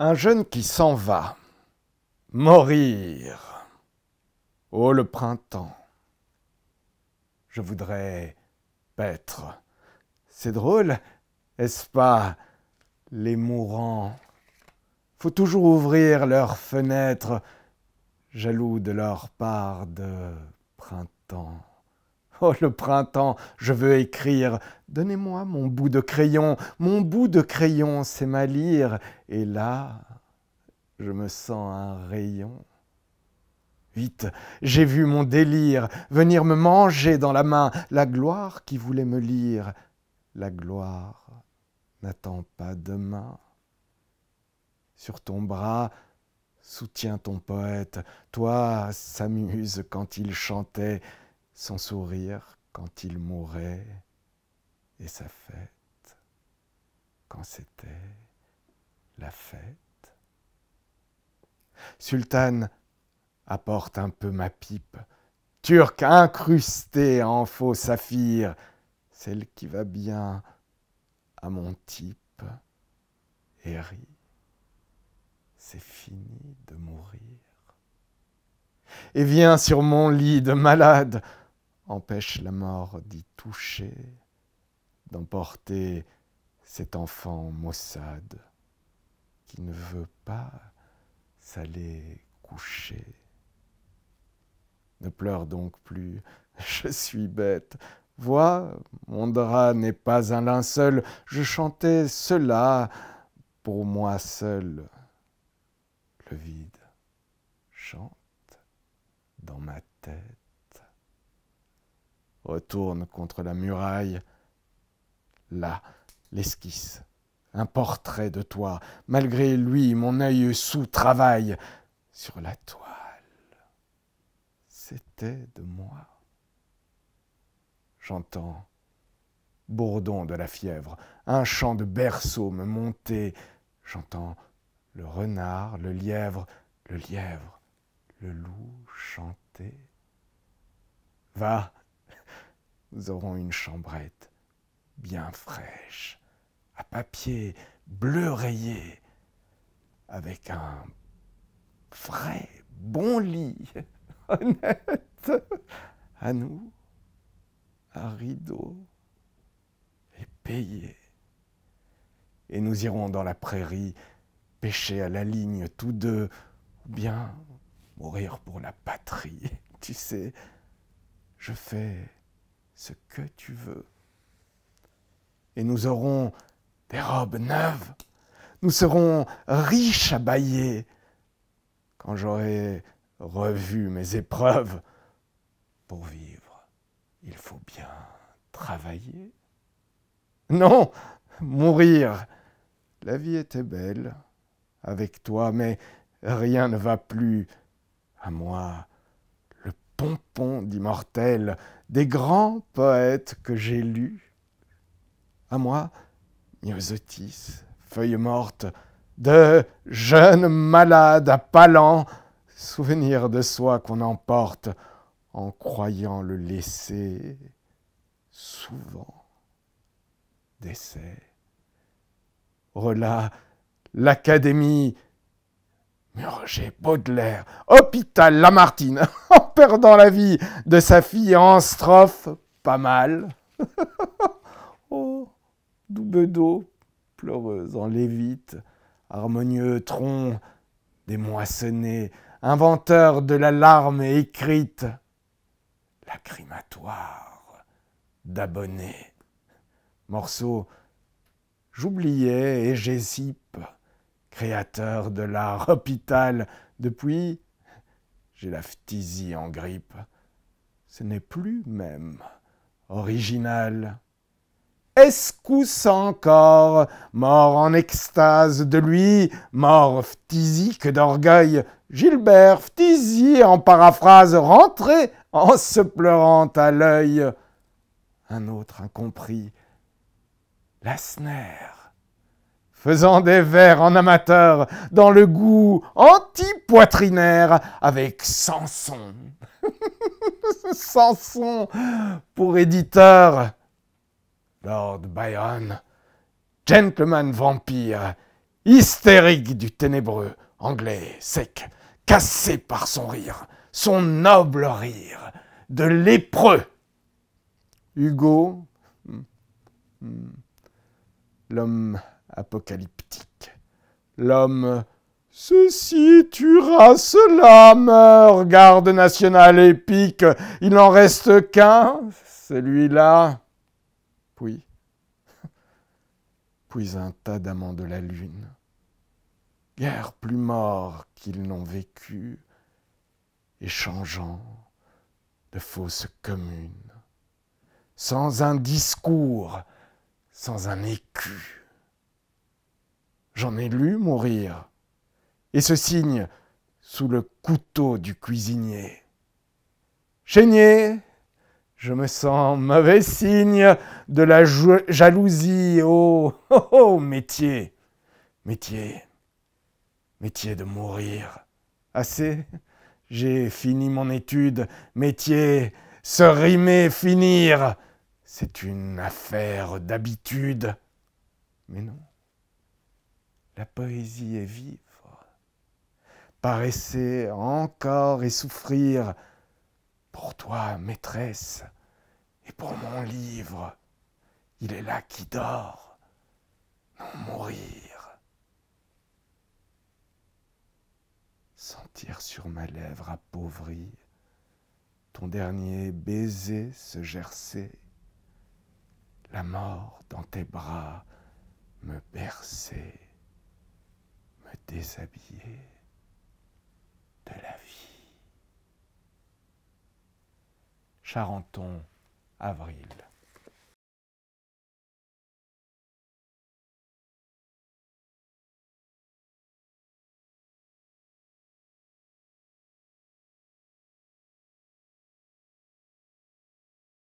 Un jeune qui s'en va. Mourir. Oh le printemps. Je voudrais paître. C'est drôle, est-ce pas Les mourants. Faut toujours ouvrir leurs fenêtres, jaloux de leur part de printemps. Oh, le printemps, je veux écrire. Donnez-moi mon bout de crayon, mon bout de crayon, c'est ma lyre. Et là, je me sens un rayon. Vite, j'ai vu mon délire venir me manger dans la main, la gloire qui voulait me lire. La gloire n'attend pas demain. Sur ton bras, soutiens ton poète, toi s'amuse quand il chantait son sourire quand il mourait et sa fête quand c'était la fête. Sultane, apporte un peu ma pipe, Turc incrusté en faux saphir, celle qui va bien à mon type, et rit. C'est fini de mourir. Et viens sur mon lit de malade, empêche la mort d'y toucher, d'emporter cet enfant maussade qui ne veut pas s'aller coucher. Ne pleure donc plus, je suis bête. Vois, mon drap n'est pas un linceul, je chantais cela pour moi seul. Le vide chante dans ma tête retourne contre la muraille. Là, l'esquisse, un portrait de toi. Malgré lui, mon œil sous travaille sur la toile. C'était de moi. J'entends bourdon de la fièvre, un chant de berceau me monter. J'entends le renard, le lièvre, le lièvre, le loup chanter. Va, nous aurons une chambrette bien fraîche, à papier bleu rayé, avec un vrai bon lit, honnête, à nous, à rideau, et payé. Et nous irons dans la prairie pêcher à la ligne tous deux, ou bien mourir pour la patrie. Tu sais, je fais ce que tu veux. Et nous aurons des robes neuves, nous serons riches à bailler quand j'aurai revu mes épreuves. Pour vivre, il faut bien travailler. Non, mourir. La vie était belle avec toi, mais rien ne va plus à moi pompons d'immortels, des grands poètes que j'ai lus. À moi, Myosotis, feuille morte, de jeune malade à Palan, souvenir de soi qu'on emporte en croyant le laisser souvent décès. là l'académie Murger, Baudelaire, Hôpital Lamartine, en perdant la vie de sa fille en strophe, pas mal. oh, d'eau, pleureuse en lévite, harmonieux tronc des moissonnés, inventeur de la larme écrite, lacrimatoire d'abonnés. Morceau, j'oubliais et j'ésipe créateur de l'art hôpital. Depuis, j'ai la phtisie en grippe. Ce n'est plus même original. Escousse encore, mort en extase de lui, mort phtisique d'orgueil, Gilbert Phtisie en paraphrase rentré en se pleurant à l'œil. Un autre incompris, Lassner faisant des vers en amateur dans le goût anti avec Samson. Samson pour éditeur. Lord Byron, gentleman vampire, hystérique du ténébreux, anglais, sec, cassé par son rire, son noble rire, de lépreux. Hugo, hmm, hmm, l'homme apocalyptique. L'homme Ceci tuera cela, meurt, garde nationale épique, il n'en reste qu'un, celui-là. Puis, puis un tas d'amants de la lune, guère plus morts qu'ils n'ont vécu, échangeant de fausses communes, sans un discours, sans un écu j'en ai lu mourir. Et ce signe sous le couteau du cuisinier. Chénier, je me sens mauvais signe de la jalousie. Oh, oh, oh, métier, métier, métier de mourir. Assez, j'ai fini mon étude. Métier, se rimer, finir, c'est une affaire d'habitude. Mais non. La poésie est vivre. paraisser encore et souffrir pour toi, maîtresse, et pour mon livre. Il est là qui dort, non mourir. Sentir sur ma lèvre appauvrie ton dernier baiser se gercer, la mort dans tes bras me bercer déshabiller de la vie. Charenton, avril.